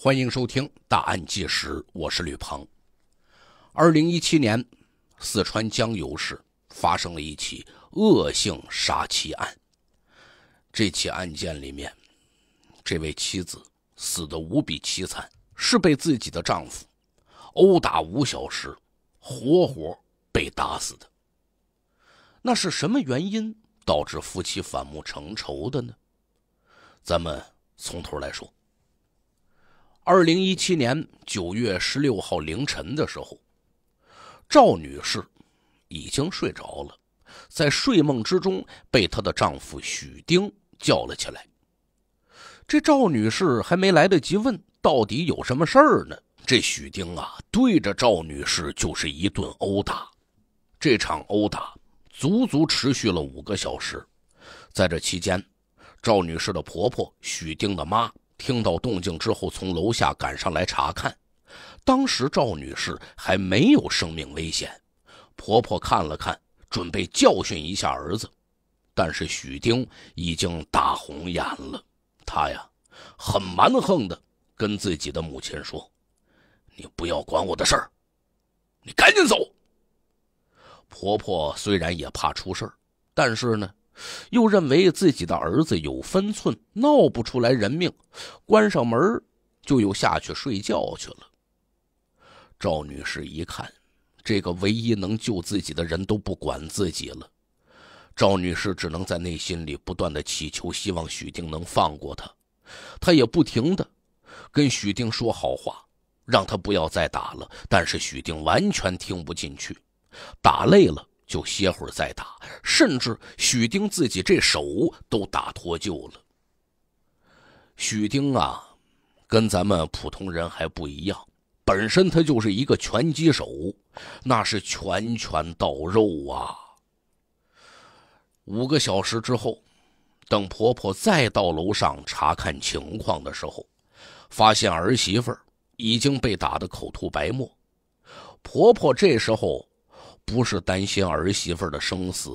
欢迎收听《大案纪实》，我是吕鹏。二零一七年，四川江油市发生了一起恶性杀妻案。这起案件里面，这位妻子死的无比凄惨，是被自己的丈夫殴打五小时，活活被打死的。那是什么原因导致夫妻反目成仇的呢？咱们从头来说。二零一七年九月十六号凌晨的时候，赵女士已经睡着了，在睡梦之中被她的丈夫许丁叫了起来。这赵女士还没来得及问到底有什么事儿呢，这许丁啊对着赵女士就是一顿殴打。这场殴打足足持续了五个小时，在这期间，赵女士的婆婆许丁的妈。听到动静之后，从楼下赶上来查看。当时赵女士还没有生命危险，婆婆看了看，准备教训一下儿子。但是许丁已经大红眼了，他呀很蛮横的跟自己的母亲说：“你不要管我的事儿，你赶紧走。”婆婆虽然也怕出事儿，但是呢。又认为自己的儿子有分寸，闹不出来人命，关上门就又下去睡觉去了。赵女士一看，这个唯一能救自己的人都不管自己了，赵女士只能在内心里不断的祈求，希望许丁能放过她。她也不停的跟许丁说好话，让他不要再打了。但是许丁完全听不进去，打累了。就歇会儿再打，甚至许丁自己这手都打脱臼了。许丁啊，跟咱们普通人还不一样，本身他就是一个拳击手，那是拳拳到肉啊。五个小时之后，等婆婆再到楼上查看情况的时候，发现儿媳妇已经被打得口吐白沫。婆婆这时候。不是担心儿媳妇的生死，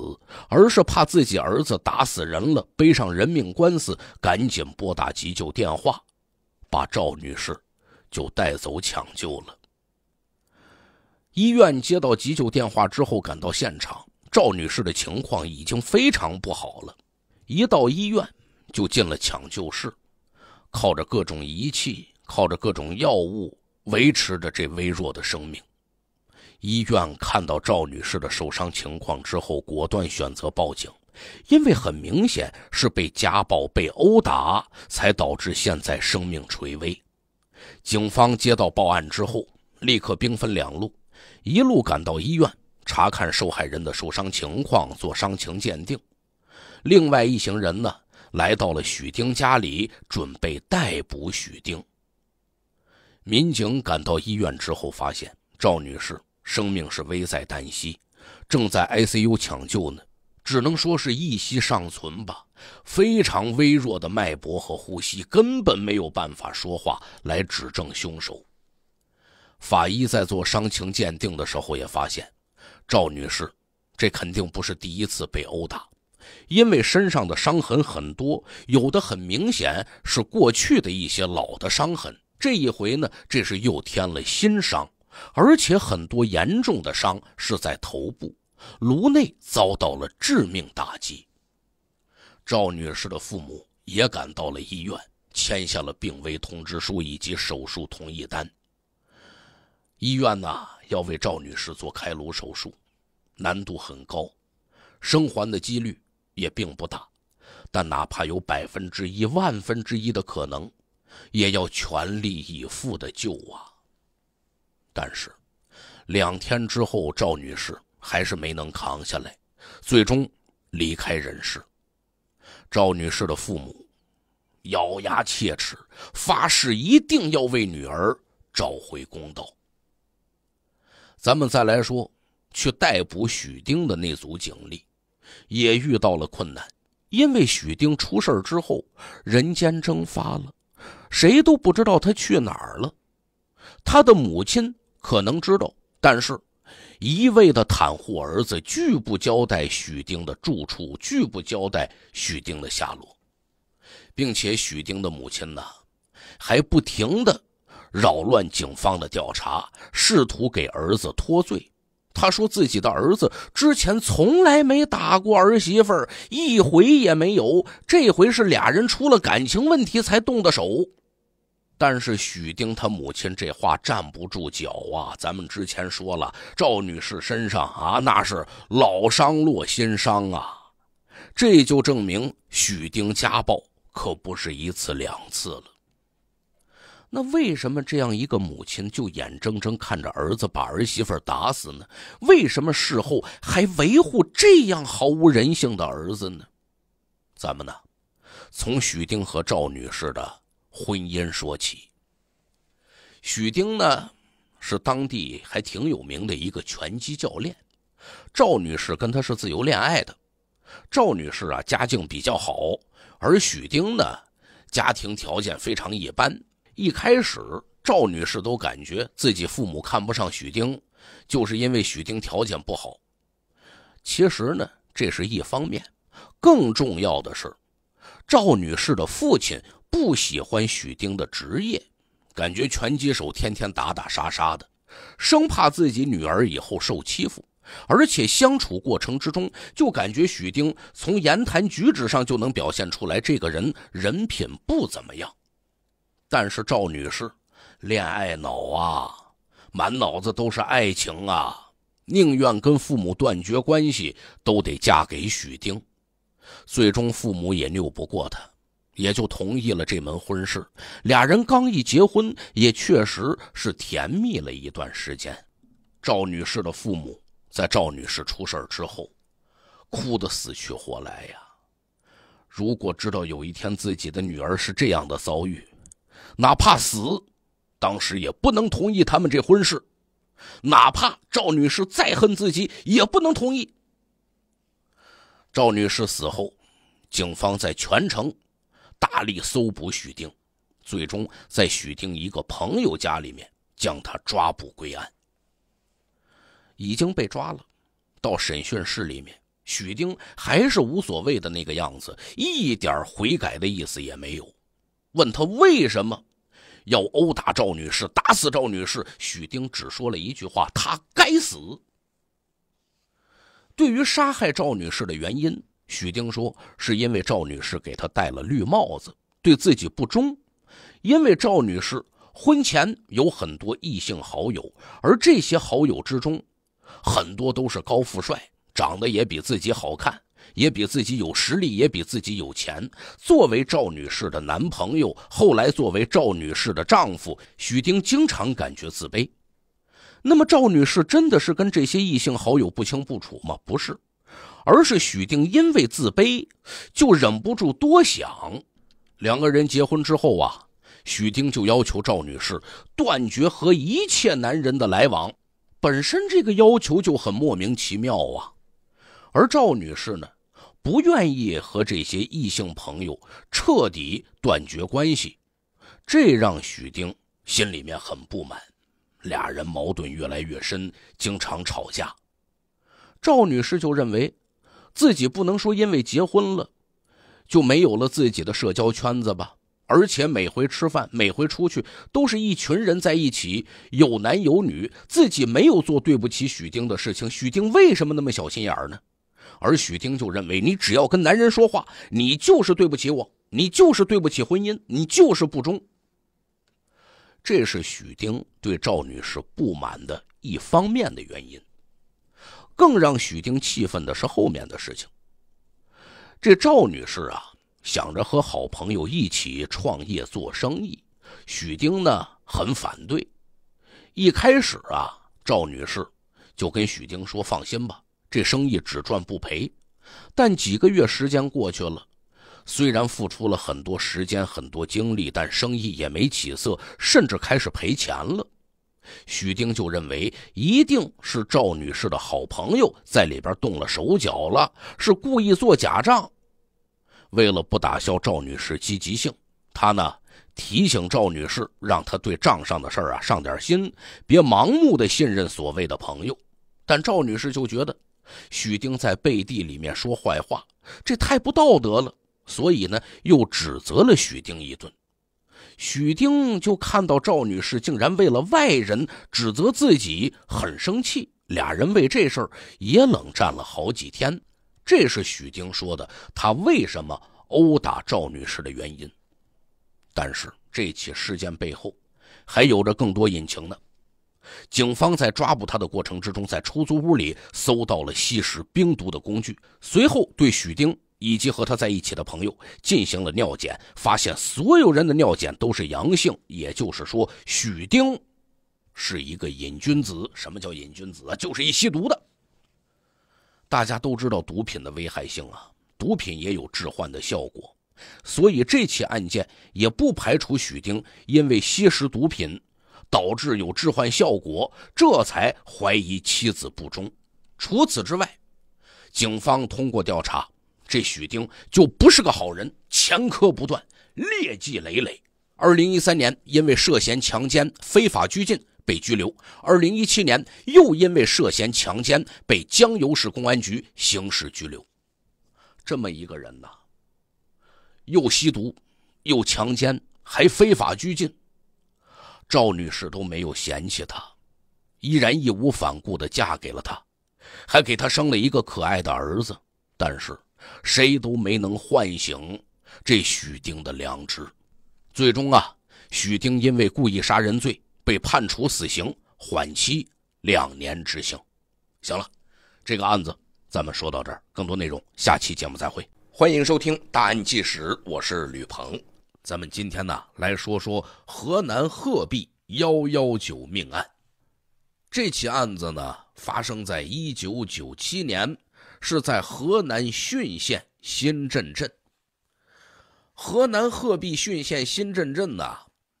而是怕自己儿子打死人了，背上人命官司，赶紧拨打急救电话，把赵女士就带走抢救了。医院接到急救电话之后赶到现场，赵女士的情况已经非常不好了，一到医院就进了抢救室，靠着各种仪器，靠着各种药物维持着这微弱的生命。医院看到赵女士的受伤情况之后，果断选择报警，因为很明显是被家暴、被殴打才导致现在生命垂危。警方接到报案之后，立刻兵分两路，一路赶到医院查看受害人的受伤情况，做伤情鉴定；另外一行人呢，来到了许丁家里，准备逮捕许丁。民警赶到医院之后，发现赵女士。生命是危在旦夕，正在 ICU 抢救呢，只能说是一息尚存吧。非常微弱的脉搏和呼吸，根本没有办法说话来指证凶手。法医在做伤情鉴定的时候也发现，赵女士这肯定不是第一次被殴打，因为身上的伤痕很多，有的很明显是过去的一些老的伤痕，这一回呢，这是又添了新伤。而且很多严重的伤是在头部，颅内遭到了致命打击。赵女士的父母也赶到了医院，签下了病危通知书以及手术同意单。医院呐，要为赵女士做开颅手术，难度很高，生还的几率也并不大。但哪怕有百分之一万分之一的可能，也要全力以赴的救啊！但是，两天之后，赵女士还是没能扛下来，最终离开人世。赵女士的父母咬牙切齿，发誓一定要为女儿找回公道。咱们再来说去逮捕许丁的那组警力，也遇到了困难，因为许丁出事之后人间蒸发了，谁都不知道他去哪儿了。他的母亲。可能知道，但是一味的袒护儿子，拒不交代许丁的住处，拒不交代许丁的下落，并且许丁的母亲呢，还不停的扰乱警方的调查，试图给儿子脱罪。他说自己的儿子之前从来没打过儿媳妇儿，一回也没有，这回是俩人出了感情问题才动的手。但是许丁他母亲这话站不住脚啊！咱们之前说了，赵女士身上啊那是老伤落心伤啊，这就证明许丁家暴可不是一次两次了。那为什么这样一个母亲就眼睁睁看着儿子把儿媳妇打死呢？为什么事后还维护这样毫无人性的儿子呢？咱们呢，从许丁和赵女士的。婚姻说起，许丁呢是当地还挺有名的一个拳击教练。赵女士跟他是自由恋爱的。赵女士啊，家境比较好，而许丁呢，家庭条件非常一般。一开始，赵女士都感觉自己父母看不上许丁，就是因为许丁条件不好。其实呢，这是一方面，更重要的是，赵女士的父亲。不喜欢许丁的职业，感觉拳击手天天打打杀杀的，生怕自己女儿以后受欺负。而且相处过程之中，就感觉许丁从言谈举止上就能表现出来，这个人人品不怎么样。但是赵女士，恋爱脑啊，满脑子都是爱情啊，宁愿跟父母断绝关系，都得嫁给许丁。最终父母也拗不过她。也就同意了这门婚事。俩人刚一结婚，也确实是甜蜜了一段时间。赵女士的父母在赵女士出事之后，哭得死去活来呀！如果知道有一天自己的女儿是这样的遭遇，哪怕死，当时也不能同意他们这婚事。哪怕赵女士再恨自己，也不能同意。赵女士死后，警方在全城。大力搜捕许丁，最终在许丁一个朋友家里面将他抓捕归案。已经被抓了，到审讯室里面，许丁还是无所谓的那个样子，一点悔改的意思也没有。问他为什么要殴打赵女士、打死赵女士，许丁只说了一句话：“他该死。”对于杀害赵女士的原因，许丁说：“是因为赵女士给他戴了绿帽子，对自己不忠。因为赵女士婚前有很多异性好友，而这些好友之中，很多都是高富帅，长得也比自己好看，也比自己有实力，也比自己有钱。作为赵女士的男朋友，后来作为赵女士的丈夫，许丁经常感觉自卑。那么，赵女士真的是跟这些异性好友不清不楚吗？不是。”而是许丁因为自卑，就忍不住多想。两个人结婚之后啊，许丁就要求赵女士断绝和一切男人的来往。本身这个要求就很莫名其妙啊。而赵女士呢，不愿意和这些异性朋友彻底断绝关系，这让许丁心里面很不满，俩人矛盾越来越深，经常吵架。赵女士就认为。自己不能说因为结婚了就没有了自己的社交圈子吧，而且每回吃饭、每回出去都是一群人在一起，有男有女，自己没有做对不起许丁的事情，许丁为什么那么小心眼呢？而许丁就认为你只要跟男人说话，你就是对不起我，你就是对不起婚姻，你就是不忠。这是许丁对赵女士不满的一方面的原因。更让许丁气愤的是后面的事情。这赵女士啊，想着和好朋友一起创业做生意，许丁呢很反对。一开始啊，赵女士就跟许丁说：“放心吧，这生意只赚不赔。”但几个月时间过去了，虽然付出了很多时间、很多精力，但生意也没起色，甚至开始赔钱了。许丁就认为一定是赵女士的好朋友在里边动了手脚了，是故意做假账。为了不打消赵女士积极性，他呢提醒赵女士，让她对账上的事儿啊上点心，别盲目的信任所谓的朋友。但赵女士就觉得许丁在背地里面说坏话，这太不道德了，所以呢又指责了许丁一顿。许丁就看到赵女士竟然为了外人指责自己，很生气。俩人为这事儿也冷战了好几天。这是许丁说的，他为什么殴打赵女士的原因。但是这起事件背后还有着更多隐情呢。警方在抓捕他的过程之中，在出租屋里搜到了吸食冰毒的工具，随后对许丁。以及和他在一起的朋友进行了尿检，发现所有人的尿检都是阳性，也就是说，许丁是一个瘾君子。什么叫瘾君子啊？就是一吸毒的。大家都知道毒品的危害性啊，毒品也有致幻的效果，所以这起案件也不排除许丁因为吸食毒品导致有致幻效果，这才怀疑妻子不忠。除此之外，警方通过调查。这许丁就不是个好人，前科不断，劣迹累累。二零一三年，因为涉嫌强奸、非法拘禁被拘留；二零一七年，又因为涉嫌强奸被江油市公安局刑事拘留。这么一个人呐，又吸毒，又强奸，还非法拘禁。赵女士都没有嫌弃他，依然义无反顾地嫁给了他，还给他生了一个可爱的儿子。但是，谁都没能唤醒这许丁的良知，最终啊，许丁因为故意杀人罪被判处死刑，缓期两年执行。行了，这个案子咱们说到这儿，更多内容下期节目再会。欢迎收听《大案纪实》，我是吕鹏。咱们今天呢来说说河南鹤壁幺幺九命案。这起案子呢发生在一九九七年。是在河南浚县新镇镇。河南鹤壁浚县新镇镇呢，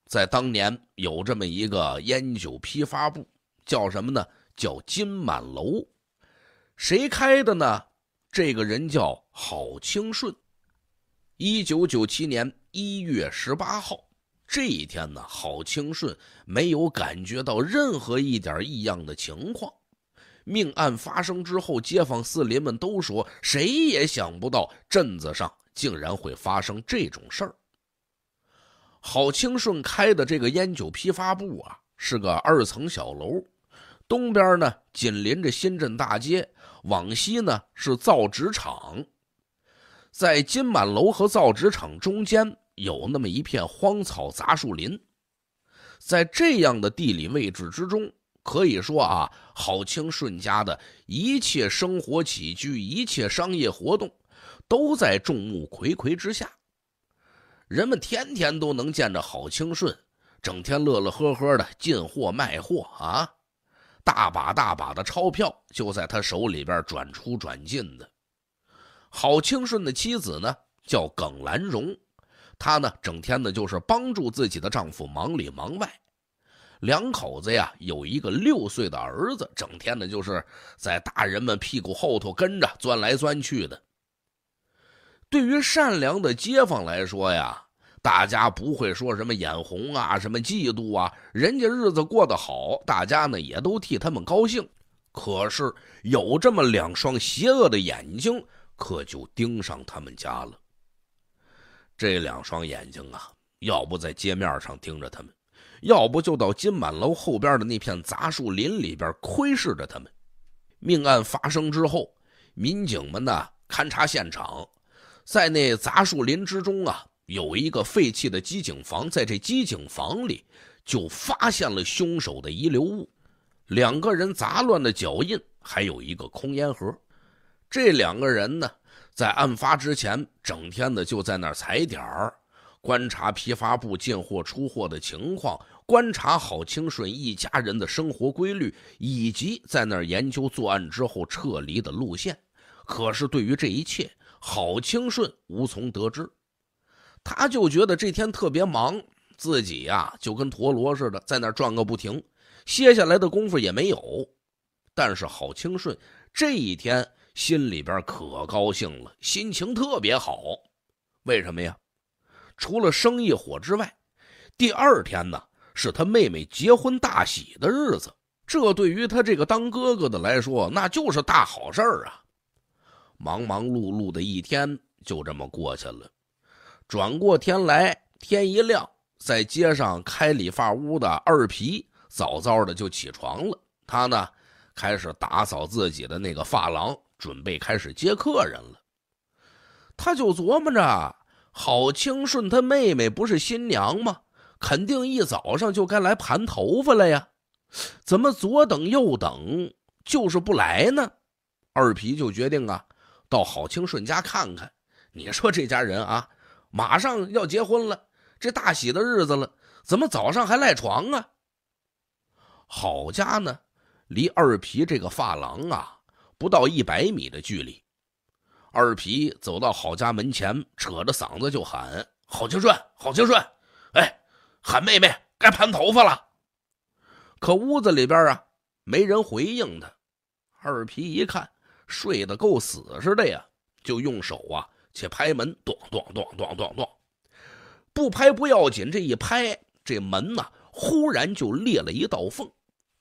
在当年有这么一个烟酒批发部，叫什么呢？叫金满楼。谁开的呢？这个人叫郝清顺。一九九七年一月十八号这一天呢，郝清顺没有感觉到任何一点异样的情况。命案发生之后，街坊四邻们都说，谁也想不到镇子上竟然会发生这种事儿。郝清顺开的这个烟酒批发部啊，是个二层小楼，东边呢紧邻着新镇大街，往西呢是造纸厂，在金满楼和造纸厂中间有那么一片荒草杂树林，在这样的地理位置之中。可以说啊，郝清顺家的一切生活起居、一切商业活动，都在众目睽睽之下。人们天天都能见着郝清顺，整天乐乐呵呵的进货卖货啊，大把大把的钞票就在他手里边转出转进的。郝清顺的妻子呢叫耿兰荣，她呢整天呢就是帮助自己的丈夫忙里忙外。两口子呀，有一个六岁的儿子，整天呢就是在大人们屁股后头跟着钻来钻去的。对于善良的街坊来说呀，大家不会说什么眼红啊、什么嫉妒啊，人家日子过得好，大家呢也都替他们高兴。可是有这么两双邪恶的眼睛，可就盯上他们家了。这两双眼睛啊，要不在街面上盯着他们。要不就到金满楼后边的那片杂树林里边窥视着他们。命案发生之后，民警们呢勘察现场，在那杂树林之中啊，有一个废弃的机井房，在这机井房里就发现了凶手的遗留物：两个人杂乱的脚印，还有一个空烟盒。这两个人呢，在案发之前整天的就在那儿踩点儿，观察批发部进货出货的情况。观察好清顺一家人的生活规律，以及在那儿研究作案之后撤离的路线。可是对于这一切，郝清顺无从得知。他就觉得这天特别忙，自己呀就跟陀螺似的在那转个不停，歇下来的功夫也没有。但是郝清顺这一天心里边可高兴了，心情特别好。为什么呀？除了生意火之外，第二天呢？是他妹妹结婚大喜的日子，这对于他这个当哥哥的来说，那就是大好事儿啊！忙忙碌碌的一天就这么过去了。转过天来，天一亮，在街上开理发屋的二皮早早的就起床了。他呢，开始打扫自己的那个发廊，准备开始接客人了。他就琢磨着，郝清顺他妹妹不是新娘吗？肯定一早上就该来盘头发了呀，怎么左等右等就是不来呢？二皮就决定啊，到郝清顺家看看。你说这家人啊，马上要结婚了，这大喜的日子了，怎么早上还赖床啊？郝家呢，离二皮这个发廊啊不到一百米的距离。二皮走到郝家门前，扯着嗓子就喊：“郝清顺，郝清顺，哎！”喊妹妹，该盘头发了。可屋子里边啊，没人回应他。二皮一看，睡得够死似的呀，就用手啊去拍门，咚咚咚咚咚咚。不拍不要紧，这一拍，这门呐忽然就裂了一道缝。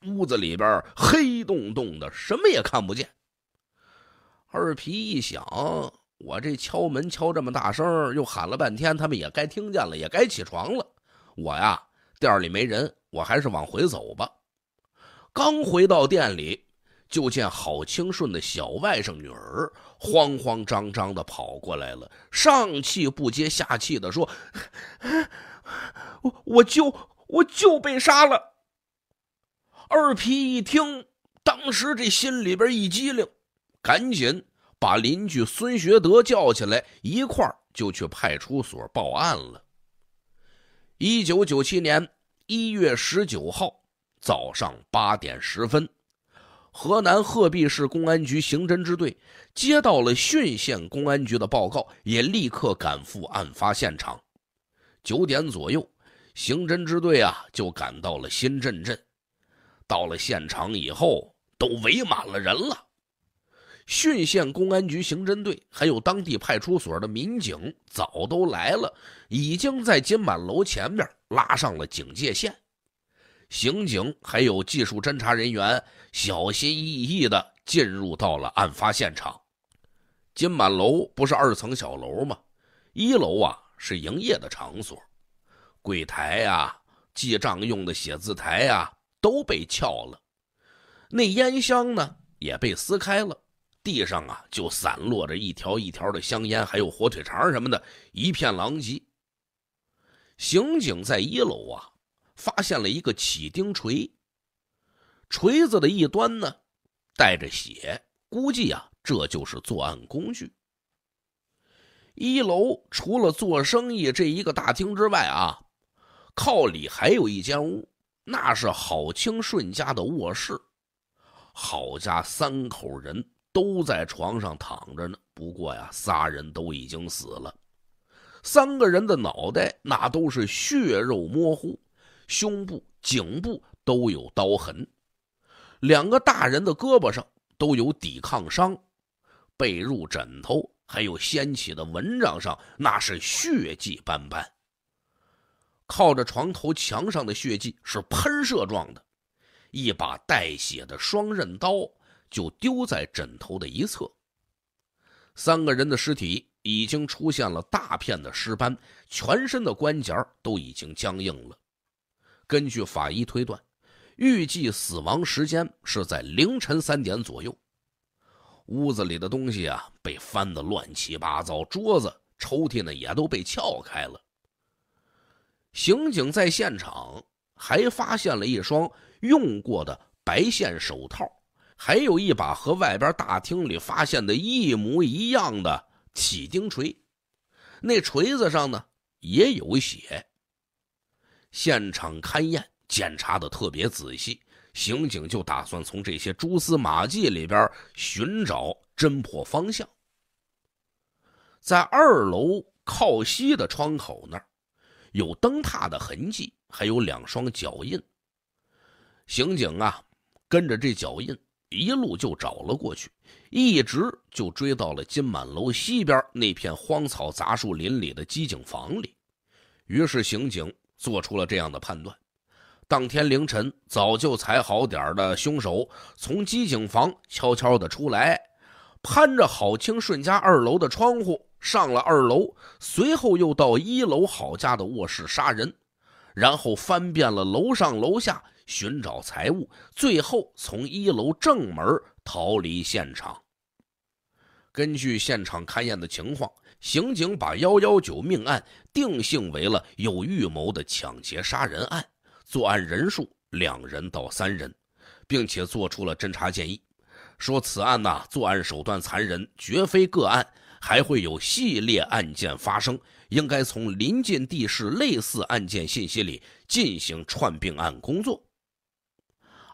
屋子里边黑洞洞的，什么也看不见。二皮一想，我这敲门敲这么大声，又喊了半天，他们也该听见了，也该起床了。我呀，店里没人，我还是往回走吧。刚回到店里，就见郝清顺的小外甥女儿慌慌张张的跑过来了，上气不接下气的说：“我我舅，我舅被杀了。”二皮一听，当时这心里边一激灵，赶紧把邻居孙学德叫起来，一块儿就去派出所报案了。一九九七年一月十九号早上八点十分，河南鹤壁市公安局刑侦支队接到了浚县公安局的报告，也立刻赶赴案发现场。九点左右，刑侦支队啊就赶到了新镇镇。到了现场以后，都围满了人了。浚县公安局刑侦队还有当地派出所的民警早都来了，已经在金满楼前面拉上了警戒线。刑警还有技术侦查人员小心翼翼地进入到了案发现场。金满楼不是二层小楼吗？一楼啊是营业的场所，柜台呀、记账用的写字台呀都被撬了，那烟箱呢也被撕开了。地上啊，就散落着一条一条的香烟，还有火腿肠什么的，一片狼藉。刑警在一楼啊，发现了一个起钉锤，锤子的一端呢带着血，估计啊，这就是作案工具。一楼除了做生意这一个大厅之外啊，靠里还有一间屋，那是郝清顺家的卧室，郝家三口人。都在床上躺着呢，不过呀，仨人都已经死了。三个人的脑袋那都是血肉模糊，胸部、颈部都有刀痕。两个大人的胳膊上都有抵抗伤，被褥、枕头还有掀起的蚊帐上那是血迹斑斑。靠着床头墙上的血迹是喷射状的，一把带血的双刃刀。就丢在枕头的一侧。三个人的尸体已经出现了大片的尸斑，全身的关节都已经僵硬了。根据法医推断，预计死亡时间是在凌晨三点左右。屋子里的东西啊，被翻得乱七八糟，桌子、抽屉呢也都被撬开了。刑警在现场还发现了一双用过的白线手套。还有一把和外边大厅里发现的一模一样的起钉锤，那锤子上呢也有血。现场勘验检查的特别仔细，刑警就打算从这些蛛丝马迹里边寻找侦破方向。在二楼靠西的窗口那儿，有灯塔的痕迹，还有两双脚印。刑警啊，跟着这脚印。一路就找了过去，一直就追到了金满楼西边那片荒草杂树林里的机井房里。于是刑警做出了这样的判断：当天凌晨，早就踩好点的凶手从机井房悄悄地出来，攀着郝清顺家二楼的窗户上了二楼，随后又到一楼郝家的卧室杀人，然后翻遍了楼上楼下。寻找财物，最后从一楼正门逃离现场。根据现场勘验的情况，刑警把幺幺九命案定性为了有预谋的抢劫杀人案，作案人数两人到三人，并且做出了侦查建议，说此案呐作案手段残忍，绝非个案，还会有系列案件发生，应该从邻近地市类似案件信息里进行串并案工作。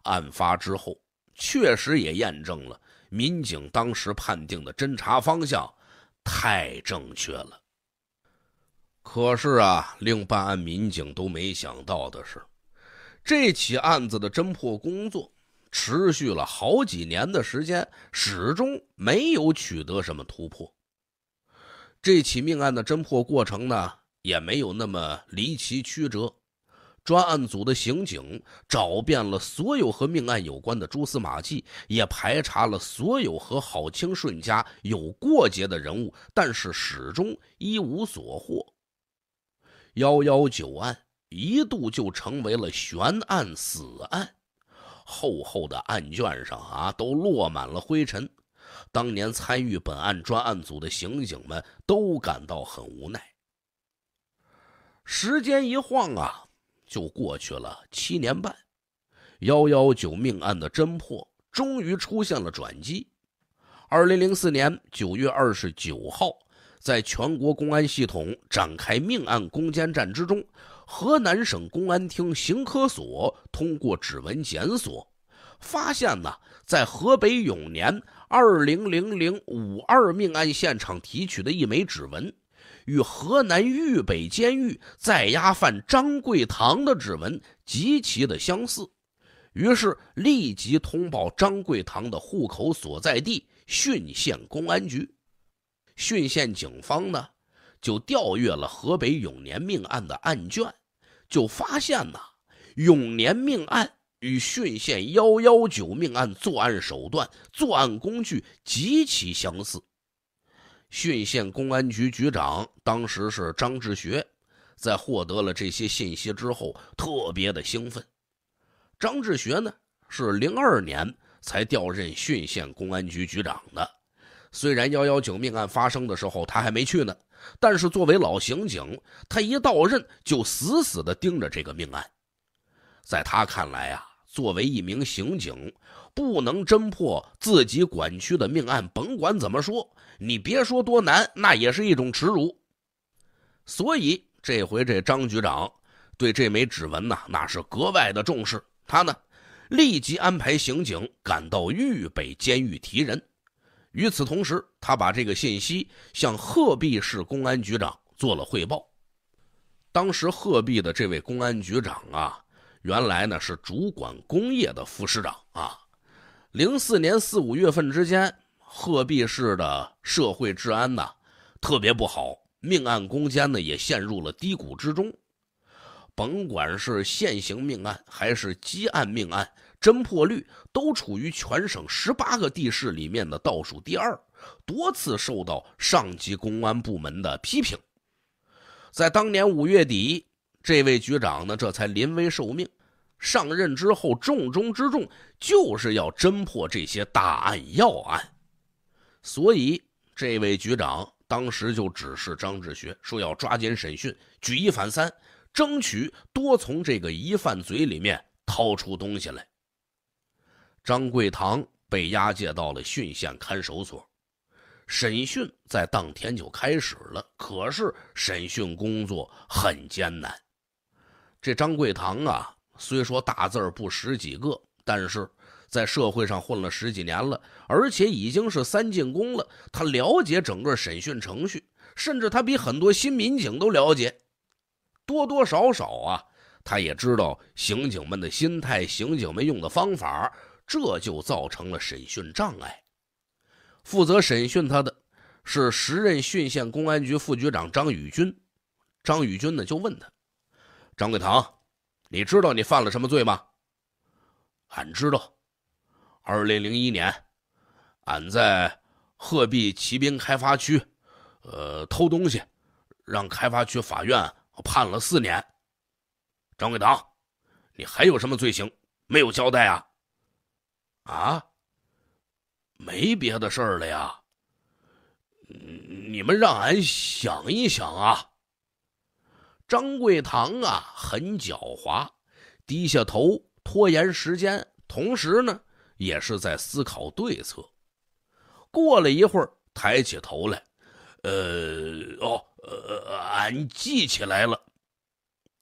案发之后，确实也验证了民警当时判定的侦查方向太正确了。可是啊，令办案民警都没想到的是，这起案子的侦破工作持续了好几年的时间，始终没有取得什么突破。这起命案的侦破过程呢，也没有那么离奇曲折。专案组的刑警找遍了所有和命案有关的蛛丝马迹，也排查了所有和郝清顺家有过节的人物，但是始终一无所获。幺幺九案一度就成为了悬案、死案，厚厚的案卷上啊都落满了灰尘。当年参与本案专案组的刑警们都感到很无奈。时间一晃啊。就过去了七年半，幺幺九命案的侦破终于出现了转机。二零零四年九月二十九号，在全国公安系统展开命案攻坚战之中，河南省公安厅刑科所通过指纹检索，发现呢，在河北永年二零零零五二命案现场提取的一枚指纹。与河南豫北监狱在押犯张贵堂的指纹极其的相似，于是立即通报张贵堂的户口所在地浚县公安局。浚县警方呢，就调阅了河北永年命案的案卷，就发现呢，永年命案与浚县幺幺九命案作案手段、作案工具极其相似。浚县公安局局长当时是张志学，在获得了这些信息之后，特别的兴奋。张志学呢是零二年才调任浚县公安局局长的，虽然幺幺九命案发生的时候他还没去呢，但是作为老刑警，他一到任就死死地盯着这个命案。在他看来啊，作为一名刑警。不能侦破自己管区的命案，甭管怎么说，你别说多难，那也是一种耻辱。所以这回这张局长对这枚指纹呐，那是格外的重视。他呢，立即安排刑警赶到豫北监狱提人。与此同时，他把这个信息向鹤壁市公安局长做了汇报。当时鹤壁的这位公安局长啊，原来呢是主管工业的副市长啊。零四年四五月份之间，鹤壁市的社会治安呐特别不好，命案攻坚呢也陷入了低谷之中。甭管是现行命案还是积案命案，侦破率都处于全省十八个地市里面的倒数第二，多次受到上级公安部门的批评。在当年五月底，这位局长呢这才临危受命。上任之后，重中之重就是要侦破这些大案要案，所以这位局长当时就指示张志学说：“要抓紧审讯，举一反三，争取多从这个疑犯嘴里面掏出东西来。”张贵堂被押解到了浚县看守所，审讯在当天就开始了。可是审讯工作很艰难，这张贵堂啊。虽说大字不识几个，但是在社会上混了十几年了，而且已经是三进宫了。他了解整个审讯程序，甚至他比很多新民警都了解。多多少少啊，他也知道刑警们的心态，刑警们用的方法，这就造成了审讯障碍。负责审讯他的，是时任浚县公安局副局长张宇军。张宇军呢，就问他：“张桂堂。”你知道你犯了什么罪吗？俺知道，二零零一年，俺在鹤壁骑兵开发区，呃，偷东西，让开发区法院判了四年。张伟堂，你还有什么罪行没有交代啊？啊？没别的事儿了呀。你们让俺想一想啊。张贵堂啊，很狡猾，低下头拖延时间，同时呢，也是在思考对策。过了一会儿，抬起头来，呃，哦，俺记起来了。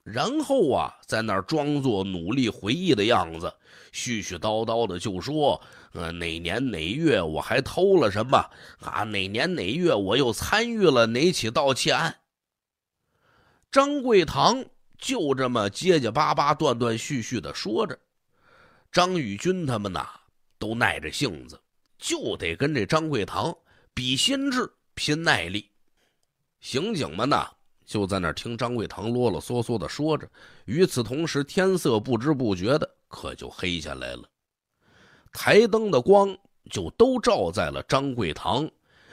然后啊，在那儿装作努力回忆的样子，絮絮叨叨的就说：“呃，哪年哪月我还偷了什么？啊，哪年哪月我又参与了哪起盗窃案？”张贵堂就这么结结巴巴、断断续续的说着，张宇军他们呐，都耐着性子，就得跟这张贵堂比心智、拼耐力。刑警们呐，就在那听张贵堂啰啰嗦嗦的说着。与此同时，天色不知不觉的可就黑下来了，台灯的光就都照在了张贵堂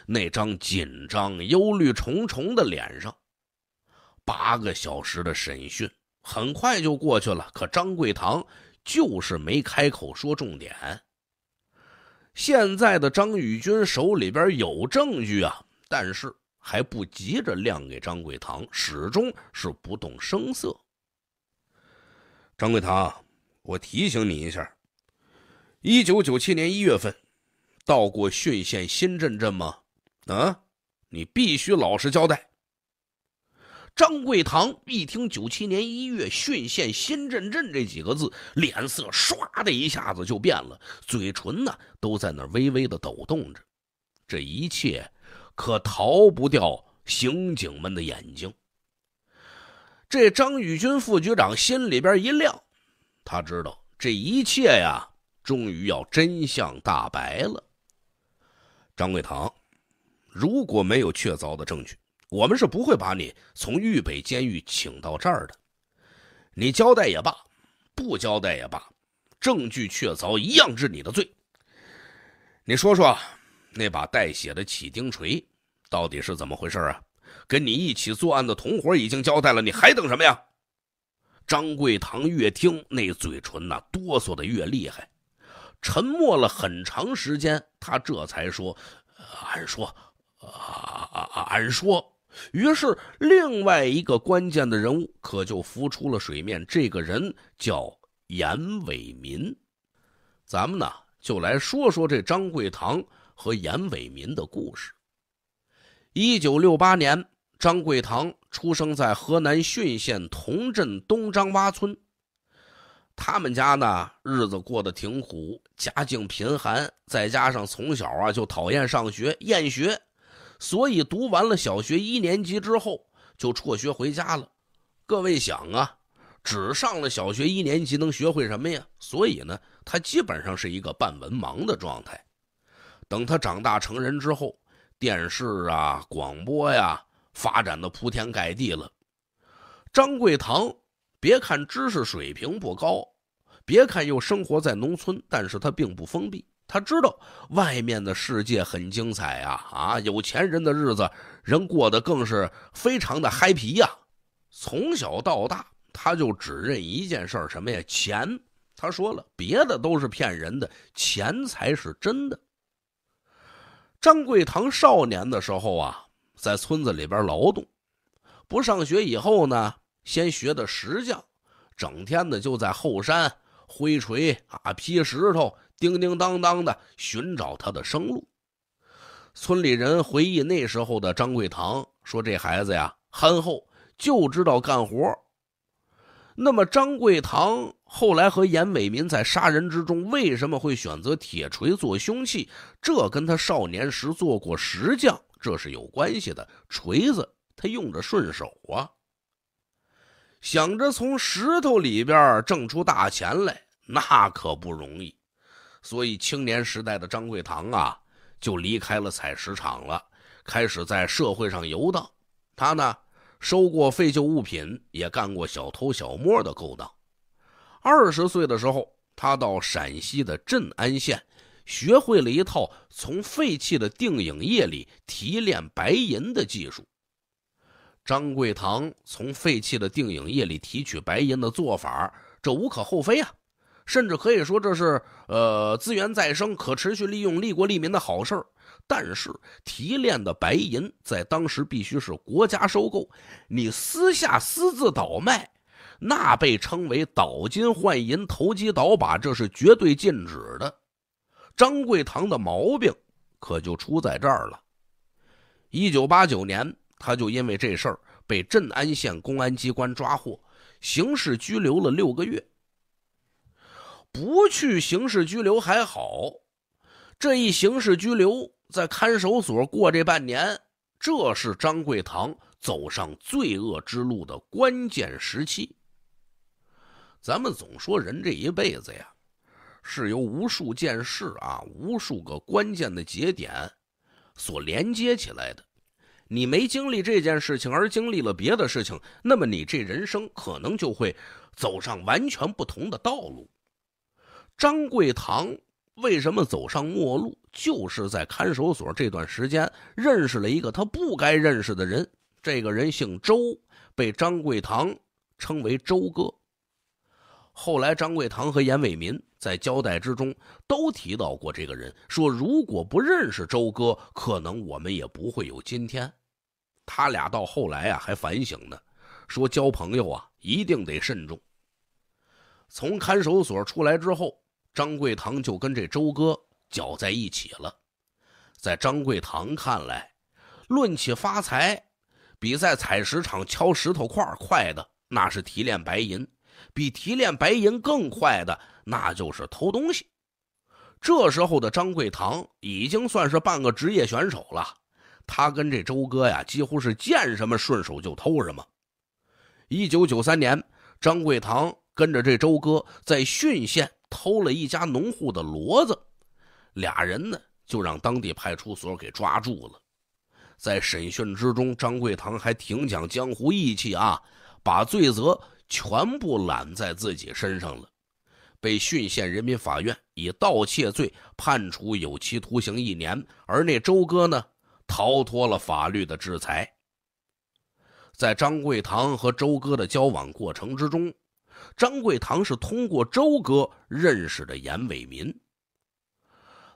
那张紧张、忧虑重重的脸上。八个小时的审讯很快就过去了，可张贵堂就是没开口说重点。现在的张宇军手里边有证据啊，但是还不急着亮给张贵堂，始终是不动声色。张贵堂，我提醒你一下，一九九七年一月份到过浚县新镇镇吗？啊，你必须老实交代。张贵堂一听“九七年一月训县新镇镇”这几个字，脸色唰的一下子就变了，嘴唇呢都在那微微的抖动着。这一切可逃不掉刑警们的眼睛。这张宇军副局长心里边一亮，他知道这一切呀，终于要真相大白了。张贵堂，如果没有确凿的证据。我们是不会把你从豫北监狱请到这儿的。你交代也罢，不交代也罢，证据确凿，一样治你的罪。你说说，那把带血的起钉锤到底是怎么回事啊？跟你一起作案的同伙已经交代了，你还等什么呀？张贵堂越听那嘴唇呐哆嗦的越厉害，沉默了很长时间，他这才说：“俺说，俺俺俺说。”于是，另外一个关键的人物可就浮出了水面。这个人叫严伟民，咱们呢就来说说这张贵堂和严伟民的故事。一九六八年，张贵堂出生在河南浚县桐镇东张洼村。他们家呢日子过得挺苦，家境贫寒，再加上从小啊就讨厌上学，厌学。所以读完了小学一年级之后，就辍学回家了。各位想啊，只上了小学一年级，能学会什么呀？所以呢，他基本上是一个半文盲的状态。等他长大成人之后，电视啊、广播呀，发展的铺天盖地了。张贵堂，别看知识水平不高，别看又生活在农村，但是他并不封闭。他知道外面的世界很精彩啊啊！有钱人的日子，人过得更是非常的嗨皮呀。从小到大，他就只认一件事儿，什么呀？钱。他说了，别的都是骗人的，钱才是真的。张贵堂少年的时候啊，在村子里边劳动，不上学以后呢，先学的石匠，整天的就在后山挥锤啊，劈石头。叮叮当当的寻找他的生路。村里人回忆那时候的张贵堂说：“这孩子呀，憨厚，就知道干活。”那么，张贵堂后来和严伟民在杀人之中为什么会选择铁锤做凶器？这跟他少年时做过石匠，这是有关系的。锤子他用着顺手啊，想着从石头里边挣出大钱来，那可不容易。所以，青年时代的张贵堂啊，就离开了采石场了，开始在社会上游荡。他呢，收过废旧物品，也干过小偷小摸的勾当。二十岁的时候，他到陕西的镇安县，学会了一套从废弃的定影液里提炼白银的技术。张贵堂从废弃的定影液里提取白银的做法，这无可厚非啊。甚至可以说这是呃资源再生、可持续利用、利国利民的好事儿。但是，提炼的白银在当时必须是国家收购，你私下私自倒卖，那被称为“倒金换银”、投机倒把，这是绝对禁止的。张贵堂的毛病可就出在这儿了。一九八九年，他就因为这事儿被镇安县公安机关抓获，刑事拘留了六个月。不去刑事拘留还好，这一刑事拘留在看守所过这半年，这是张贵堂走上罪恶之路的关键时期。咱们总说人这一辈子呀，是由无数件事啊、无数个关键的节点所连接起来的。你没经历这件事情，而经历了别的事情，那么你这人生可能就会走上完全不同的道路。张贵堂为什么走上末路？就是在看守所这段时间，认识了一个他不该认识的人。这个人姓周，被张贵堂称为周哥。后来，张贵堂和严伟民在交代之中都提到过这个人，说如果不认识周哥，可能我们也不会有今天。他俩到后来啊，还反省呢，说交朋友啊，一定得慎重。从看守所出来之后。张贵堂就跟这周哥搅在一起了，在张贵堂看来，论起发财，比在采石场敲石头块快的，那是提炼白银；比提炼白银更快的，那就是偷东西。这时候的张贵堂已经算是半个职业选手了，他跟这周哥呀，几乎是见什么顺手就偷什么。一九九三年，张贵堂跟着这周哥在浚县。偷了一家农户的骡子，俩人呢就让当地派出所给抓住了。在审讯之中，张贵堂还挺讲江湖义气啊，把罪责全部揽在自己身上了，被浚县人民法院以盗窃罪判处有期徒刑一年。而那周哥呢，逃脱了法律的制裁。在张贵堂和周哥的交往过程之中。张贵堂是通过周哥认识的严伟民，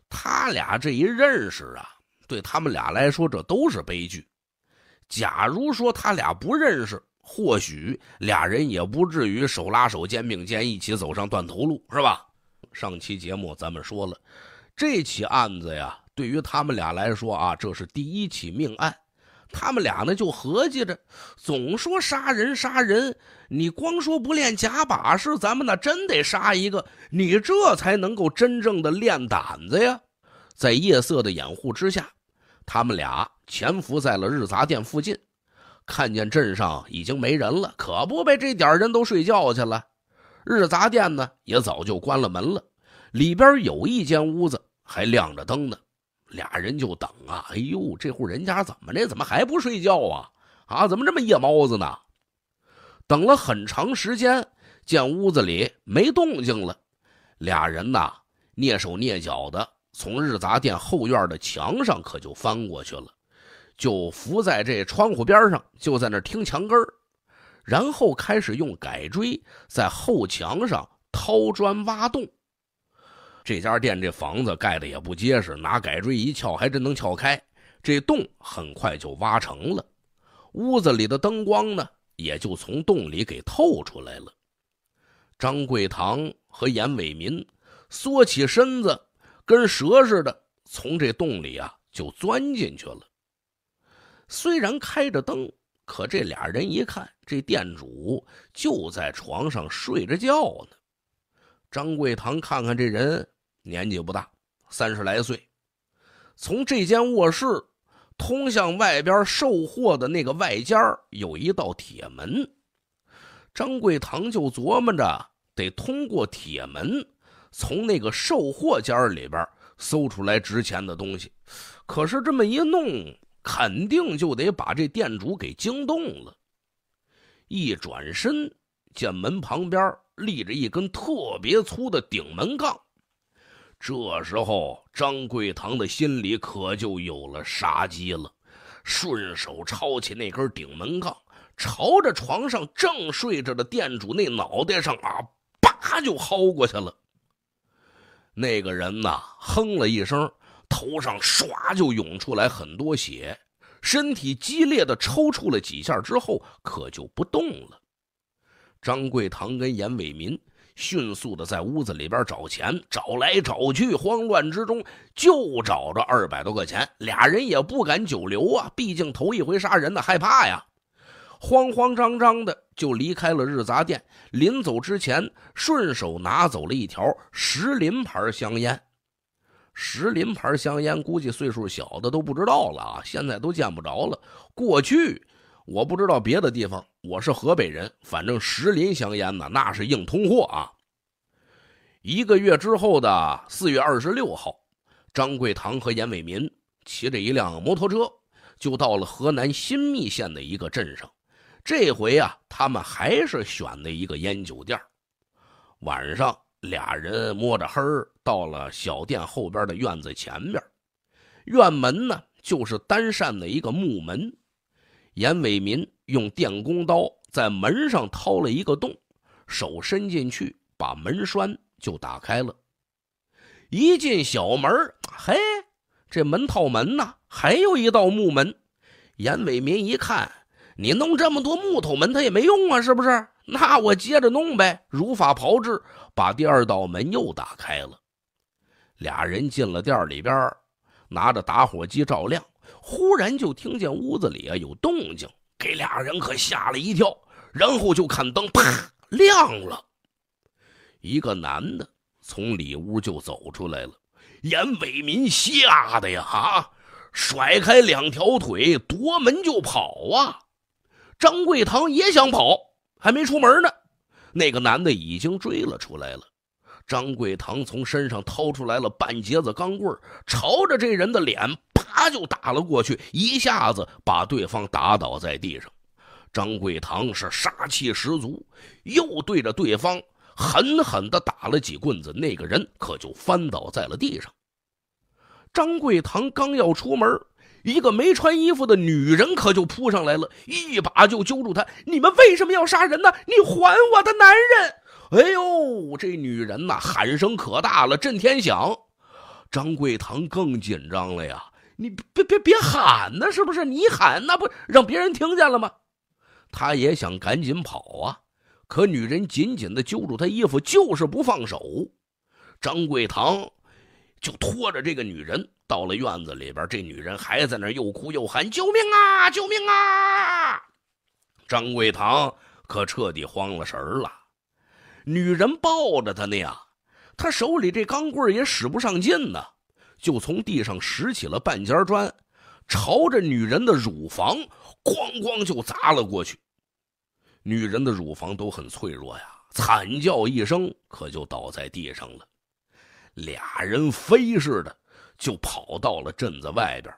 他俩这一认识啊，对他们俩来说这都是悲剧。假如说他俩不认识，或许俩人也不至于手拉手、肩并肩一起走上断头路，是吧？上期节目咱们说了，这起案子呀，对于他们俩来说啊，这是第一起命案。他们俩呢就合计着，总说杀人杀人，你光说不练假把式，咱们那真得杀一个，你这才能够真正的练胆子呀。在夜色的掩护之下，他们俩潜伏在了日杂店附近，看见镇上已经没人了，可不呗，这点人都睡觉去了，日杂店呢也早就关了门了，里边有一间屋子还亮着灯呢。俩人就等啊，哎呦，这户人家怎么的？怎么还不睡觉啊？啊，怎么这么夜猫子呢？等了很长时间，见屋子里没动静了，俩人呐，蹑手蹑脚的从日杂店后院的墙上可就翻过去了，就伏在这窗户边上，就在那听墙根儿，然后开始用改锥在后墙上掏砖挖洞。这家店这房子盖的也不结实，拿改锥一撬，还真能撬开。这洞很快就挖成了，屋子里的灯光呢，也就从洞里给透出来了。张贵堂和严伟民缩起身子，跟蛇似的，从这洞里啊就钻进去了。虽然开着灯，可这俩人一看，这店主就在床上睡着觉呢。张贵堂看看这人。年纪不大，三十来岁。从这间卧室通向外边售货的那个外间儿有一道铁门，张贵堂就琢磨着得通过铁门，从那个售货间里边搜出来值钱的东西。可是这么一弄，肯定就得把这店主给惊动了。一转身，见门旁边立着一根特别粗的顶门杠。这时候，张贵堂的心里可就有了杀机了，顺手抄起那根顶门杠，朝着床上正睡着的店主那脑袋上啊，叭就薅过去了。那个人呐，哼了一声，头上唰就涌出来很多血，身体激烈的抽搐了几下之后，可就不动了。张贵堂跟严伟民。迅速的在屋子里边找钱，找来找去，慌乱之中就找着二百多块钱。俩人也不敢久留啊，毕竟头一回杀人呢，害怕呀。慌慌张张的就离开了日杂店，临走之前顺手拿走了一条石林牌香烟。石林牌香烟，估计岁数小的都不知道了，啊，现在都见不着了。过去我不知道别的地方。我是河北人，反正石林香烟呢，那是硬通货啊。一个月之后的四月二十六号，张贵堂和严伟民骑着一辆摩托车，就到了河南新密县的一个镇上。这回啊，他们还是选的一个烟酒店。晚上，俩人摸着黑到了小店后边的院子前面，院门呢就是单扇的一个木门。严伟民。用电工刀在门上掏了一个洞，手伸进去，把门栓就打开了。一进小门，嘿，这门套门呐，还有一道木门。严伟民一看，你弄这么多木头门，他也没用啊，是不是？那我接着弄呗，如法炮制，把第二道门又打开了。俩人进了店里边，拿着打火机照亮，忽然就听见屋子里啊有动静。给俩人可吓了一跳，然后就看灯，啪亮了。一个男的从里屋就走出来了，严伟民吓得呀啊，甩开两条腿夺门就跑啊！张贵堂也想跑，还没出门呢，那个男的已经追了出来了。张贵堂从身上掏出来了半截子钢棍，朝着这人的脸啪就打了过去，一下子把对方打倒在地上。张贵堂是杀气十足，又对着对方狠狠地打了几棍子，那个人可就翻倒在了地上。张贵堂刚要出门，一个没穿衣服的女人可就扑上来了，一把就揪住他：“你们为什么要杀人呢？你还我的男人！”哎呦，这女人呐，喊声可大了，震天响。张桂堂更紧张了呀！你别别别喊呢，是不是？你喊那不让别人听见了吗？他也想赶紧跑啊，可女人紧紧的揪住他衣服，就是不放手。张桂堂就拖着这个女人到了院子里边，这女人还在那又哭又喊：“救命啊！救命啊！”张桂堂可彻底慌了神了。女人抱着他呢呀，他手里这钢棍也使不上劲呢，就从地上拾起了半截砖，朝着女人的乳房咣咣就砸了过去。女人的乳房都很脆弱呀，惨叫一声，可就倒在地上了。俩人飞似的就跑到了镇子外边，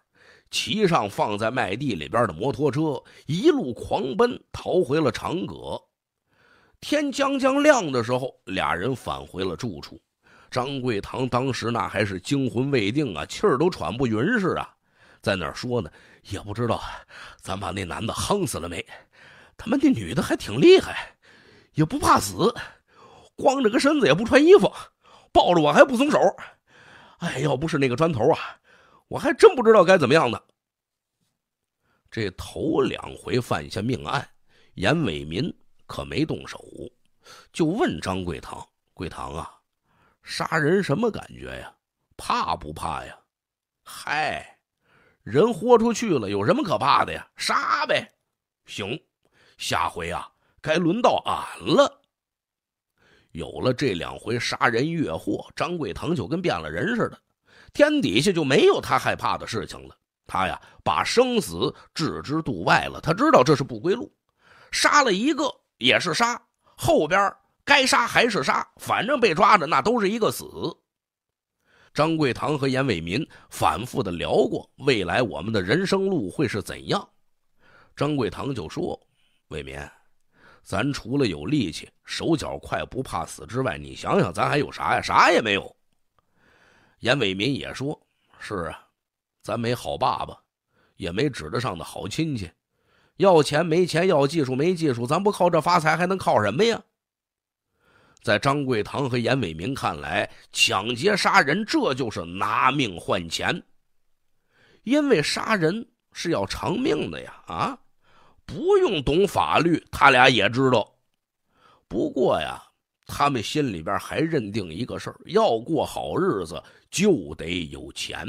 骑上放在麦地里边的摩托车，一路狂奔，逃回了长葛。天将将亮的时候，俩人返回了住处。张贵堂当时那还是惊魂未定啊，气儿都喘不匀是啊，在那说呢？也不知道，咱把那男的夯死了没？他妈那女的还挺厉害，也不怕死，光着个身子也不穿衣服，抱着我还不松手。哎，要不是那个砖头啊，我还真不知道该怎么样呢。这头两回犯下命案，严伟民。可没动手，就问张桂堂：“桂堂啊，杀人什么感觉呀？怕不怕呀？”“嗨，人豁出去了，有什么可怕的呀？杀呗！”“行，下回啊，该轮到俺了。”有了这两回杀人越货，张桂堂就跟变了人似的，天底下就没有他害怕的事情了。他呀，把生死置之度外了。他知道这是不归路，杀了一个。也是杀，后边该杀还是杀，反正被抓着那都是一个死。张贵堂和严伟民反复的聊过未来我们的人生路会是怎样。张贵堂就说：“伟民，咱除了有力气、手脚快、不怕死之外，你想想咱还有啥呀？啥也没有。”严伟民也说：“是啊，咱没好爸爸，也没指得上的好亲戚。”要钱没钱，要技术没技术，咱不靠这发财，还能靠什么呀？在张贵堂和严伟民看来，抢劫杀人这就是拿命换钱，因为杀人是要偿命的呀！啊，不用懂法律，他俩也知道。不过呀，他们心里边还认定一个事儿：要过好日子就得有钱。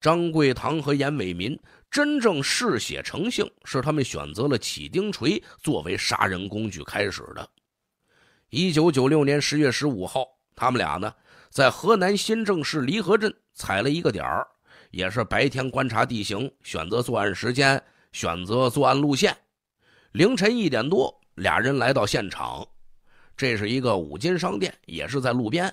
张贵堂和严伟民。真正嗜血成性，是他们选择了起钉锤作为杀人工具开始的。一九九六年十月十五号，他们俩呢，在河南新郑市离河镇踩了一个点儿，也是白天观察地形，选择作案时间，选择作案路线。凌晨一点多，俩人来到现场，这是一个五金商店，也是在路边。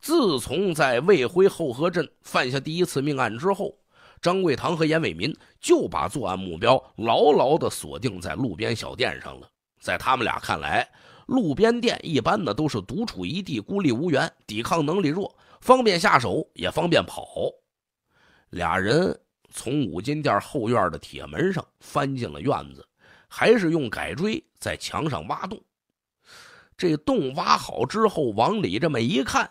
自从在魏辉后河镇犯下第一次命案之后。张贵堂和严伟民就把作案目标牢牢地锁定在路边小店上了。在他们俩看来，路边店一般呢都是独处一地、孤立无援、抵抗能力弱，方便下手也方便跑。俩人从五金店后院的铁门上翻进了院子，还是用改锥在墙上挖洞。这洞挖好之后，往里这么一看，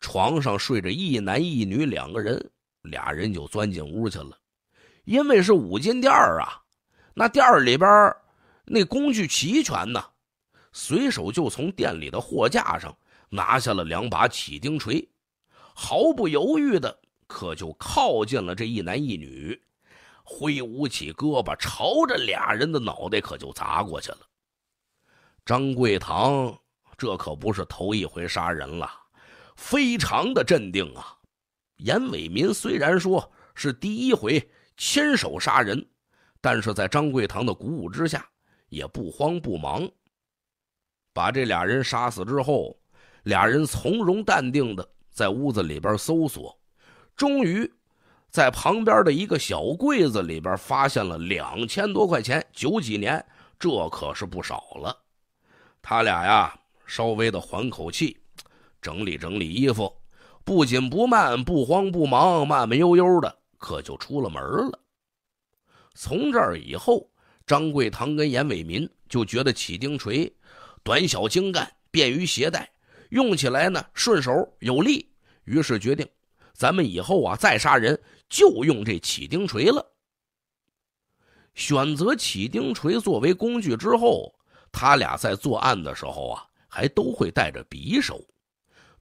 床上睡着一男一女两个人。俩人就钻进屋去了，因为是五金店儿啊，那店儿里边那工具齐全呢，随手就从店里的货架上拿下了两把起钉锤，毫不犹豫的可就靠近了这一男一女，挥舞起胳膊，朝着俩人的脑袋可就砸过去了。张贵堂这可不是头一回杀人了，非常的镇定啊。严伟民虽然说是第一回亲手杀人，但是在张贵堂的鼓舞之下，也不慌不忙，把这俩人杀死之后，俩人从容淡定的在屋子里边搜索，终于在旁边的一个小柜子里边发现了两千多块钱。九几年，这可是不少了。他俩呀，稍微的缓口气，整理整理衣服。不紧不慢，不慌不忙，慢慢悠悠的，可就出了门了。从这儿以后，张贵堂跟严伟民就觉得起钉锤短小精干，便于携带，用起来呢顺手有力。于是决定，咱们以后啊再杀人就用这起钉锤了。选择起钉锤作为工具之后，他俩在作案的时候啊还都会带着匕首，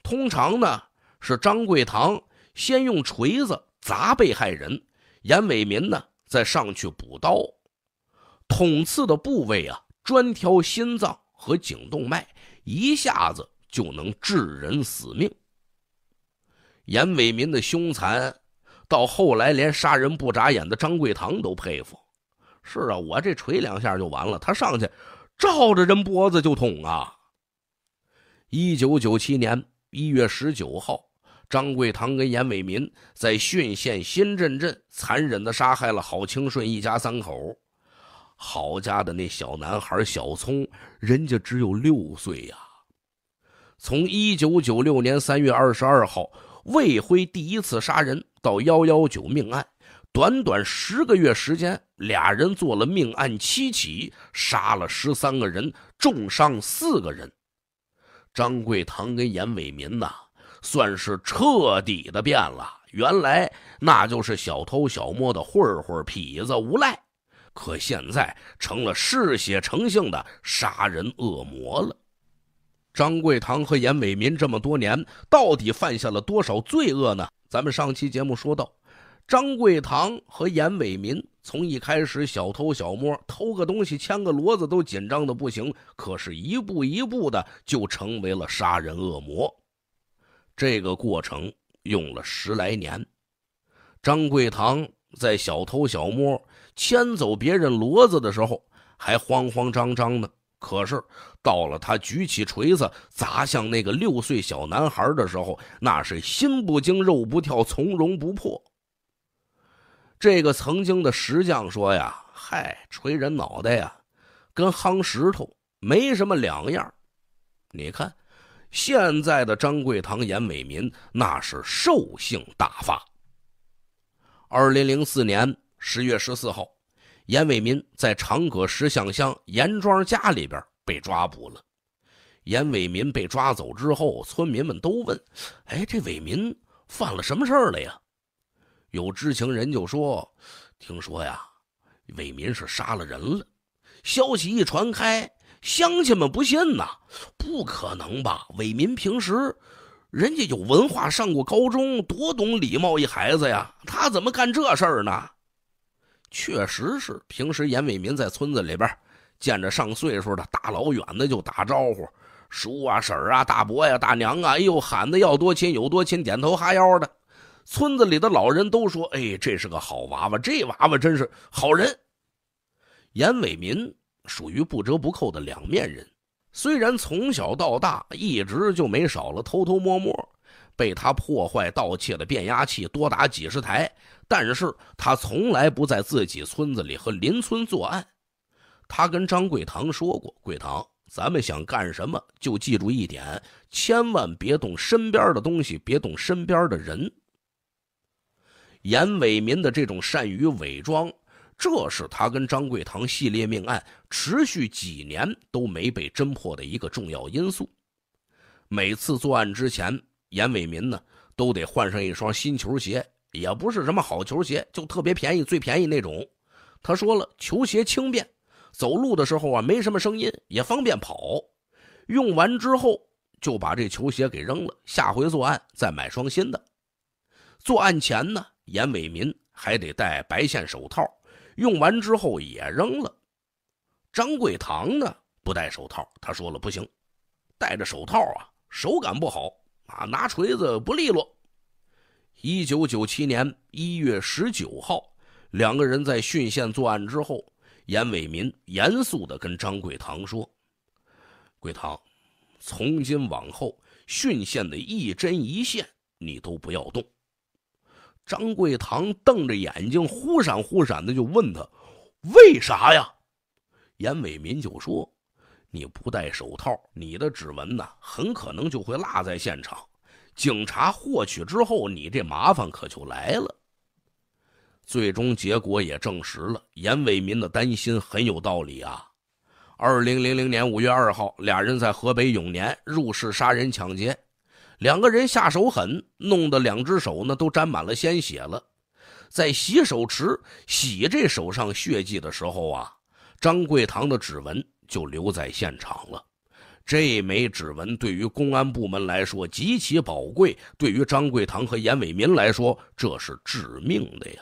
通常呢。是张贵堂先用锤子砸被害人，严伟民呢再上去补刀，捅刺的部位啊专挑心脏和颈动脉，一下子就能致人死命。严伟民的凶残，到后来连杀人不眨眼的张贵堂都佩服。是啊，我这锤两下就完了，他上去照着人脖子就捅啊。一九九七年一月十九号。张贵堂跟严伟民在浚县新镇镇残忍地杀害了郝清顺一家三口，郝家的那小男孩小聪，人家只有六岁呀。从一九九六年三月二十二号魏辉第一次杀人到幺幺九命案，短短十个月时间，俩人做了命案七起，杀了十三个人，重伤四个人。张贵堂跟严伟民呐。算是彻底的变了。原来那就是小偷小摸的混混、痞子、无赖，可现在成了嗜血成性的杀人恶魔了。张贵堂和严伟民这么多年到底犯下了多少罪恶呢？咱们上期节目说到，张贵堂和严伟民从一开始小偷小摸，偷个东西、牵个骡子都紧张的不行，可是一步一步的就成为了杀人恶魔。这个过程用了十来年，张贵堂在小偷小摸、牵走别人骡子的时候还慌慌张张的，可是到了他举起锤子砸向那个六岁小男孩的时候，那是心不惊、肉不跳、从容不迫。这个曾经的石匠说呀：“嗨，锤人脑袋呀，跟夯石头没什么两样，你看。”现在的张贵堂、严伟民那是兽性大发。二零零四年十月十四号，严伟民在长葛石象乡严庄家里边被抓捕了。严伟民被抓走之后，村民们都问：“哎，这伟民犯了什么事儿了呀？”有知情人就说：“听说呀，伟民是杀了人了。”消息一传开。乡亲们不信呐，不可能吧？伟民平时，人家有文化，上过高中，多懂礼貌一孩子呀，他怎么干这事儿呢？确实是，平时严伟民在村子里边，见着上岁数的，大老远的就打招呼，叔啊、婶啊、大伯呀、大娘啊，哎呦喊的要多亲有多亲，点头哈腰的。村子里的老人都说，哎，这是个好娃娃，这娃娃真是好人，严伟民。属于不折不扣的两面人，虽然从小到大一直就没少了偷偷摸摸，被他破坏盗窃的变压器多达几十台，但是他从来不在自己村子里和邻村作案。他跟张贵堂说过：“贵堂，咱们想干什么就记住一点，千万别动身边的东西，别动身边的人。”严伟民的这种善于伪装，这是他跟张贵堂系列命案。持续几年都没被侦破的一个重要因素，每次作案之前，严伟民呢都得换上一双新球鞋，也不是什么好球鞋，就特别便宜、最便宜那种。他说了，球鞋轻便，走路的时候啊没什么声音，也方便跑。用完之后就把这球鞋给扔了，下回作案再买双新的。作案前呢，严伟民还得戴白线手套，用完之后也扔了。张贵堂呢不戴手套，他说了不行，戴着手套啊，手感不好啊，拿锤子不利落。一九九七年一月十九号，两个人在浚县作案之后，严伟民严肃地跟张贵堂说：“贵堂，从今往后，浚县的一针一线你都不要动。”张贵堂瞪着眼睛，忽闪忽闪的，就问他：“为啥呀？”严伟民就说：“你不戴手套，你的指纹呢，很可能就会落在现场。警察获取之后，你这麻烦可就来了。”最终结果也证实了严伟民的担心很有道理啊！二零零零年五月二号，俩人在河北永年入室杀人抢劫，两个人下手狠，弄得两只手呢都沾满了鲜血了。在洗手池洗这手上血迹的时候啊。张贵堂的指纹就留在现场了，这枚指纹对于公安部门来说极其宝贵，对于张贵堂和严伟民来说，这是致命的呀。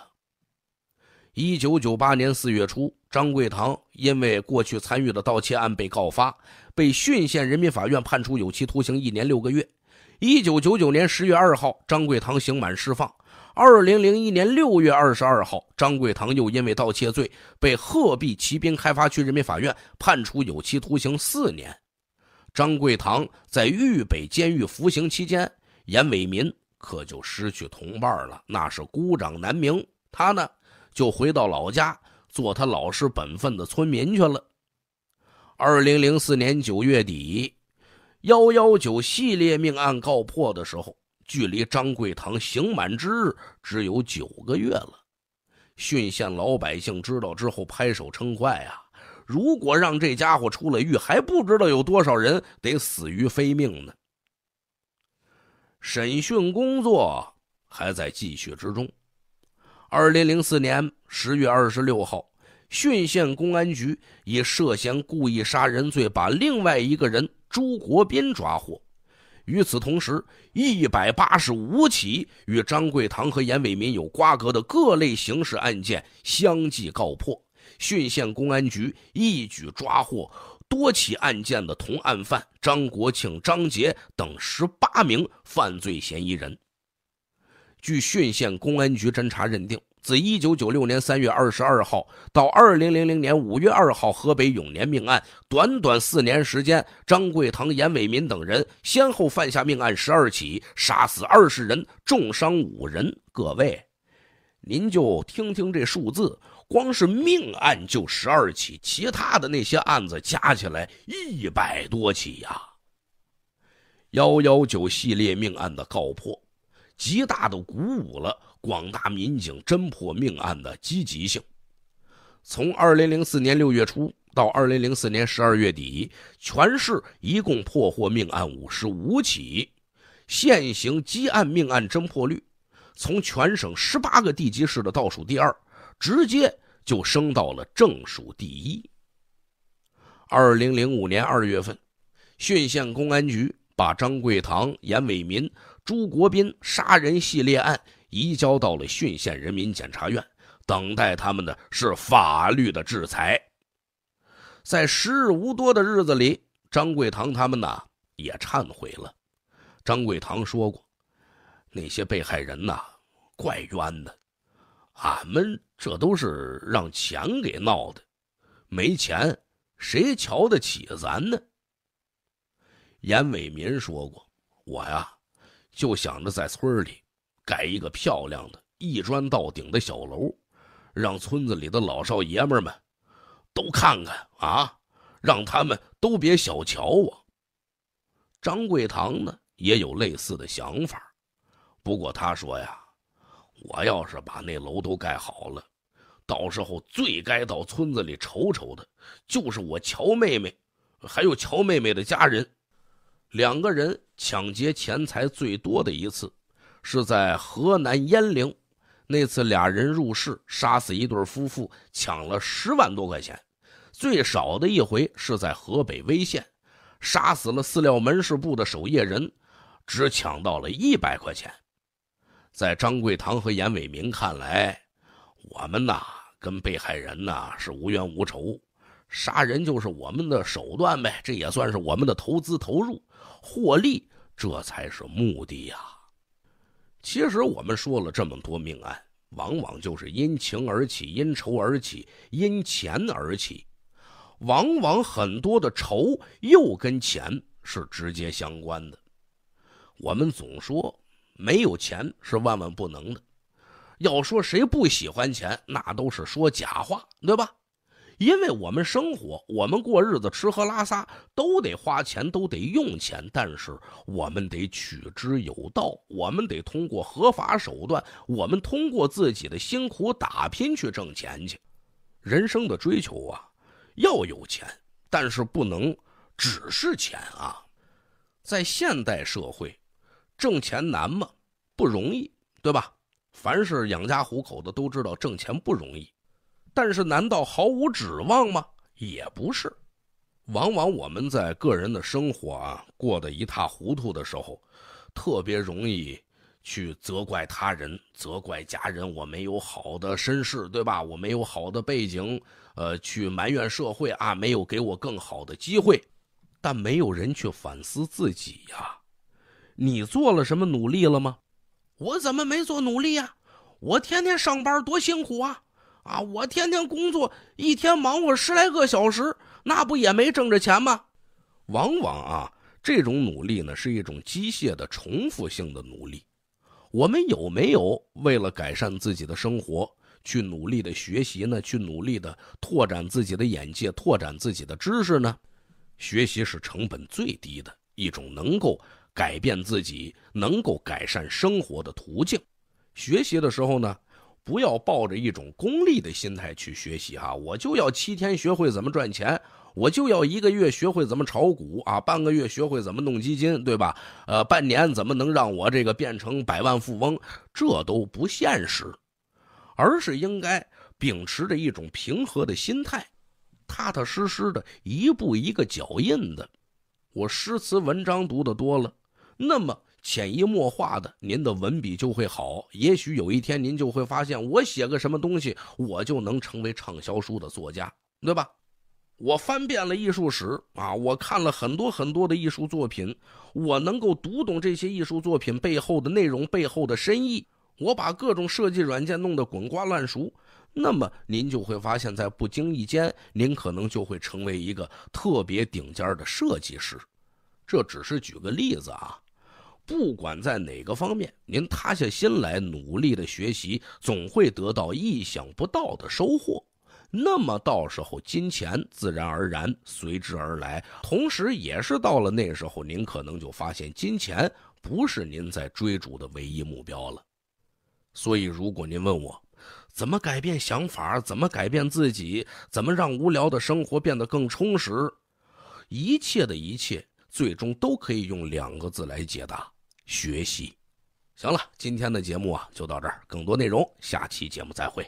一九九八年四月初，张贵堂因为过去参与的盗窃案被告发，被浚县人民法院判处有期徒刑一年六个月。一九九九年十月二号，张贵堂刑满释放。二零零一年六月二十二号，张贵堂又因为盗窃罪被鹤壁淇滨开发区人民法院判处有期徒刑四年。张贵堂在豫北监狱服刑期间，严伟民可就失去同伴了，那是孤掌难鸣。他呢，就回到老家做他老实本分的村民去了。二零零四年九月底，幺幺九系列命案告破的时候。距离张贵堂刑满之日只有九个月了，浚县老百姓知道之后拍手称快啊！如果让这家伙出了狱，还不知道有多少人得死于非命呢。审讯工作还在继续之中。二零零四年十月二十六号，浚县公安局以涉嫌故意杀人罪把另外一个人朱国斌抓获。与此同时，一百八十五起与张贵堂和严伟民有瓜葛的各类刑事案件相继告破，浚县公安局一举抓获多起案件的同案犯张国庆、张杰等十八名犯罪嫌疑人。据浚县公安局侦查认定。自一九九六年三月二十二号到二零零零年五月二号，河北永年命案短短四年时间，张贵堂、严伟民等人先后犯下命案十二起，杀死二十人，重伤五人。各位，您就听听这数字，光是命案就十二起，其他的那些案子加起来一百多起呀。幺幺九系列命案的告破，极大的鼓舞了。广大民警侦破命案的积极性。从二零零四年六月初到二零零四年十二月底，全市一共破获命案五十五起，现行积案命案侦破率从全省十八个地级市的倒数第二，直接就升到了正数第一。二零零五年二月份，浚县公安局把张贵堂、严伟民、朱国斌杀人系列案。移交到了浚县人民检察院，等待他们的是法律的制裁。在时日无多的日子里，张贵堂他们呢也忏悔了。张贵堂说过：“那些被害人呐，怪冤的，俺们这都是让钱给闹的，没钱谁瞧得起咱呢？”严伟民说过：“我呀，就想着在村里。”盖一个漂亮的、一砖到顶的小楼，让村子里的老少爷们们都看看啊，让他们都别小瞧我。张贵堂呢也有类似的想法，不过他说呀，我要是把那楼都盖好了，到时候最该到村子里瞅瞅的，就是我乔妹妹，还有乔妹妹的家人，两个人抢劫钱财最多的一次。是在河南鄢陵，那次俩人入室杀死一对夫妇，抢了十万多块钱。最少的一回是在河北威县，杀死了饲料门市部的守夜人，只抢到了一百块钱。在张贵堂和严伟明看来，我们呐跟被害人呐是无冤无仇，杀人就是我们的手段呗，这也算是我们的投资投入，获利这才是目的呀。其实我们说了这么多命案，往往就是因情而起，因仇而起，因钱而起。往往很多的仇又跟钱是直接相关的。我们总说没有钱是万万不能的，要说谁不喜欢钱，那都是说假话，对吧？因为我们生活，我们过日子，吃喝拉撒都得花钱，都得用钱。但是我们得取之有道，我们得通过合法手段，我们通过自己的辛苦打拼去挣钱去。人生的追求啊，要有钱，但是不能只是钱啊。在现代社会，挣钱难吗？不容易，对吧？凡是养家糊口的都知道挣钱不容易。但是，难道毫无指望吗？也不是。往往我们在个人的生活啊过得一塌糊涂的时候，特别容易去责怪他人、责怪家人。我没有好的身世，对吧？我没有好的背景，呃，去埋怨社会啊，没有给我更好的机会。但没有人去反思自己呀。你做了什么努力了吗？我怎么没做努力啊？我天天上班多辛苦啊！啊，我天天工作，一天忙活十来个小时，那不也没挣着钱吗？往往啊，这种努力呢是一种机械的、重复性的努力。我们有没有为了改善自己的生活去努力的学习呢？去努力的拓展自己的眼界，拓展自己的知识呢？学习是成本最低的一种能够改变自己、能够改善生活的途径。学习的时候呢？不要抱着一种功利的心态去学习哈，我就要七天学会怎么赚钱，我就要一个月学会怎么炒股啊，半个月学会怎么弄基金，对吧？呃，半年怎么能让我这个变成百万富翁？这都不现实，而是应该秉持着一种平和的心态，踏踏实实的，一步一个脚印的。我诗词文章读的多了，那么。潜移默化的，您的文笔就会好。也许有一天，您就会发现，我写个什么东西，我就能成为畅销书的作家，对吧？我翻遍了艺术史啊，我看了很多很多的艺术作品，我能够读懂这些艺术作品背后的内容、背后的深意。我把各种设计软件弄得滚瓜烂熟，那么您就会发现，在不经意间，您可能就会成为一个特别顶尖的设计师。这只是举个例子啊。不管在哪个方面，您塌下心来努力的学习，总会得到意想不到的收获。那么到时候，金钱自然而然随之而来，同时也是到了那时候，您可能就发现金钱不是您在追逐的唯一目标了。所以，如果您问我怎么改变想法，怎么改变自己，怎么让无聊的生活变得更充实，一切的一切，最终都可以用两个字来解答。学习，行了，今天的节目啊就到这儿，更多内容下期节目再会。